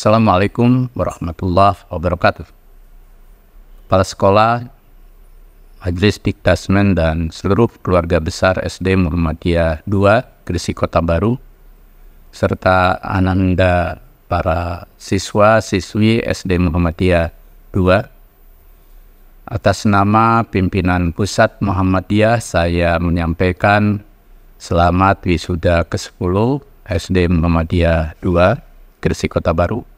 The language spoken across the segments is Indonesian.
Assalamualaikum warahmatullahi wabarakatuh. Kepala Sekolah, Majelis Diktasmen dan seluruh keluarga besar SD Muhammadiyah II Gresik Kota Baru, serta ananda para siswa-siswi SD Muhammadiyah II. Atas nama pimpinan Pusat Muhammadiyah, saya menyampaikan selamat wisuda ke-10 SD Muhammadiyah II Gresik Kota Baru.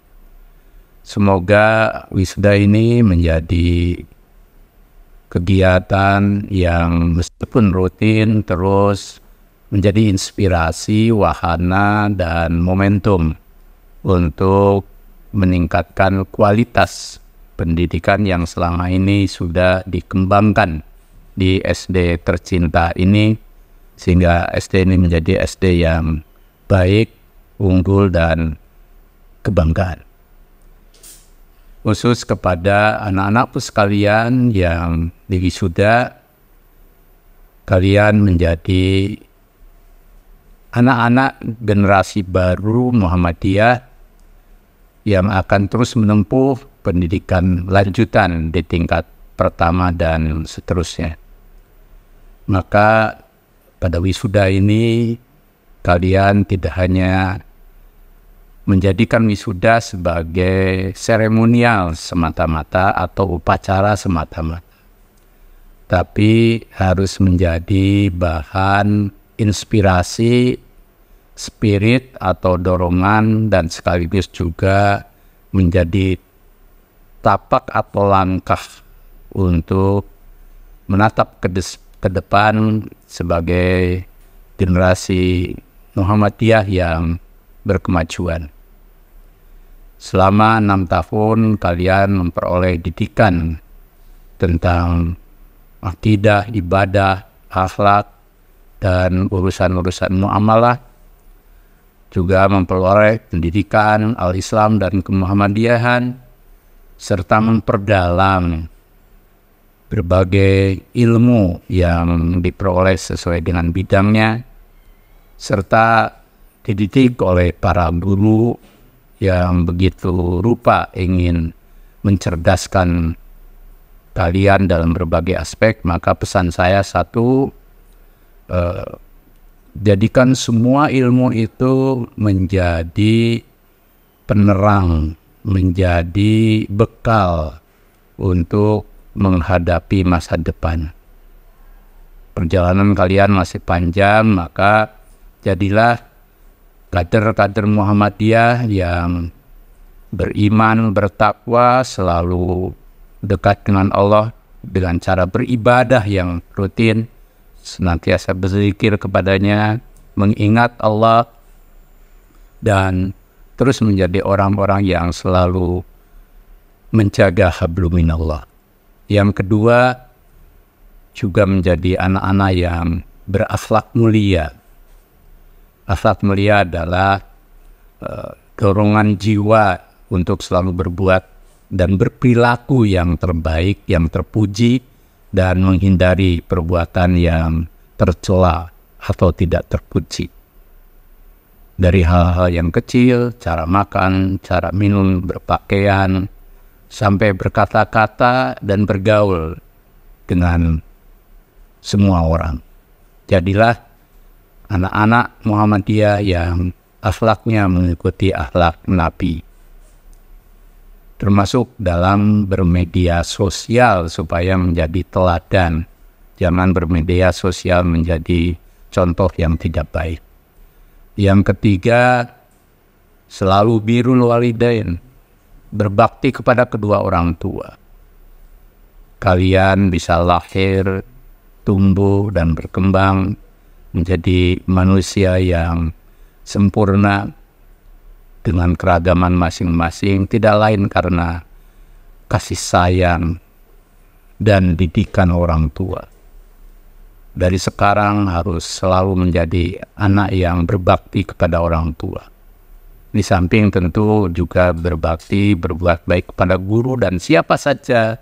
Semoga wisuda ini menjadi kegiatan yang meskipun rutin terus menjadi inspirasi, wahana, dan momentum untuk meningkatkan kualitas pendidikan yang selama ini sudah dikembangkan di SD tercinta ini sehingga SD ini menjadi SD yang baik, unggul, dan kebanggaan khusus kepada anak-anakku sekalian yang sudah kalian menjadi anak-anak generasi baru Muhammadiyah yang akan terus menempuh pendidikan lanjutan di tingkat pertama dan seterusnya. Maka pada wisuda ini kalian tidak hanya menjadikan wisuda sebagai seremonial semata-mata atau upacara semata-mata. Tapi harus menjadi bahan inspirasi, spirit atau dorongan dan sekaligus juga menjadi tapak atau langkah untuk menatap ke, ke depan sebagai generasi Muhammadiyah yang berkemajuan. Selama enam tahun kalian memperoleh didikan tentang akidah, ibadah, akhlak, dan urusan-urusan muamalah. Juga memperoleh pendidikan al-Islam dan kemuhammadiyahan, serta memperdalam berbagai ilmu yang diperoleh sesuai dengan bidangnya, serta dididik oleh para guru yang begitu rupa ingin mencerdaskan kalian dalam berbagai aspek, maka pesan saya satu, eh, jadikan semua ilmu itu menjadi penerang, menjadi bekal untuk menghadapi masa depan. Perjalanan kalian masih panjang, maka jadilah kader-kader Muhammadiyah yang beriman, bertakwa, selalu dekat dengan Allah dengan cara beribadah yang rutin, senantiasa berzikir kepadanya, mengingat Allah, dan terus menjadi orang-orang yang selalu menjaga hablumin Allah. Yang kedua, juga menjadi anak-anak yang berakhlak mulia, Asat mulia adalah uh, dorongan jiwa untuk selalu berbuat dan berperilaku yang terbaik, yang terpuji, dan menghindari perbuatan yang tercela atau tidak terpuji. Dari hal-hal yang kecil, cara makan, cara minum, berpakaian, sampai berkata-kata dan bergaul dengan semua orang. Jadilah anak-anak Muhammadiyah yang akhlaknya mengikuti akhlak Nabi. Termasuk dalam bermedia sosial supaya menjadi teladan. Jangan bermedia sosial menjadi contoh yang tidak baik. Yang ketiga, selalu biru walidain, berbakti kepada kedua orang tua. Kalian bisa lahir, tumbuh, dan berkembang menjadi manusia yang sempurna dengan keragaman masing-masing tidak lain karena kasih sayang dan didikan orang tua. Dari sekarang harus selalu menjadi anak yang berbakti kepada orang tua. Di samping tentu juga berbakti, berbuat baik kepada guru dan siapa saja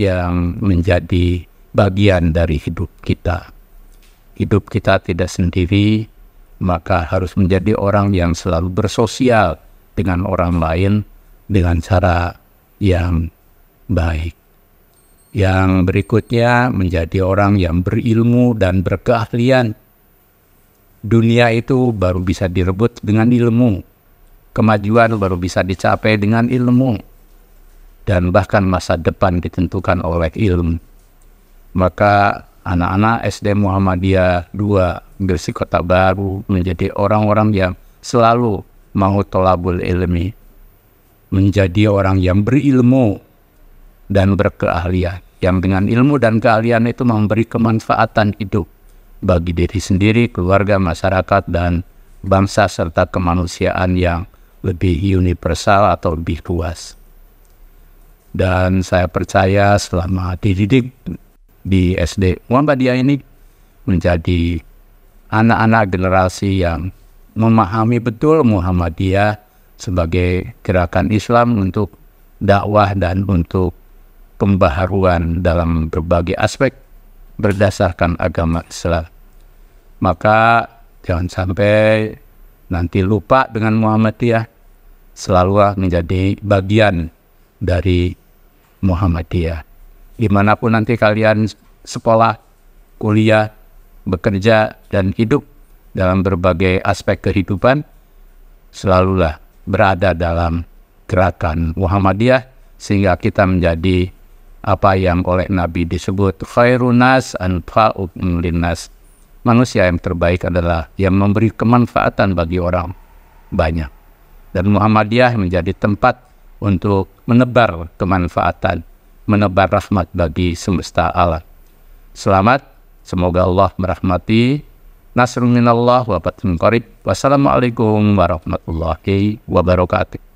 yang menjadi bagian dari hidup kita hidup kita tidak sendiri, maka harus menjadi orang yang selalu bersosial dengan orang lain dengan cara yang baik. Yang berikutnya menjadi orang yang berilmu dan berkeahlian. Dunia itu baru bisa direbut dengan ilmu. Kemajuan baru bisa dicapai dengan ilmu. Dan bahkan masa depan ditentukan oleh ilmu. Maka anak-anak SD Muhammadiyah 2 Gresik Kota Baru menjadi orang-orang yang selalu mau tolabul ilmi menjadi orang yang berilmu dan berkeahlian yang dengan ilmu dan keahlian itu memberi kemanfaatan hidup bagi diri sendiri, keluarga, masyarakat dan bangsa serta kemanusiaan yang lebih universal atau lebih luas. Dan saya percaya selama dididik di SD Muhammadiyah ini menjadi anak-anak generasi yang memahami betul Muhammadiyah sebagai gerakan Islam untuk dakwah dan untuk pembaharuan dalam berbagai aspek berdasarkan agama Islam. Maka jangan sampai nanti lupa dengan Muhammadiyah selalu menjadi bagian dari Muhammadiyah dimanapun nanti kalian sekolah, kuliah, bekerja, dan hidup dalam berbagai aspek kehidupan, selalulah berada dalam gerakan Muhammadiyah sehingga kita menjadi apa yang oleh Nabi disebut khairunas anfa'uk linnas. Manusia yang terbaik adalah yang memberi kemanfaatan bagi orang banyak. Dan Muhammadiyah menjadi tempat untuk menebar kemanfaatan menebar rahmat bagi semesta alam. Selamat, semoga Allah merahmati. nasrul minallah wa batun qarib. Wassalamualaikum warahmatullahi wabarakatuh.